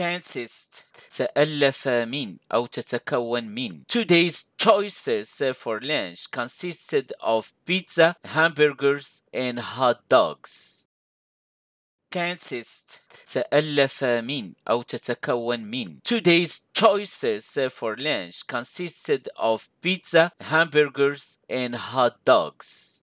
consist تألف من أو تتكون من Today's choices for lunch consisted of pizza, hamburgers and hot dogs consist تألف من أو تتكون من Today's choices for lunch consisted of pizza, hamburgers and hot dogs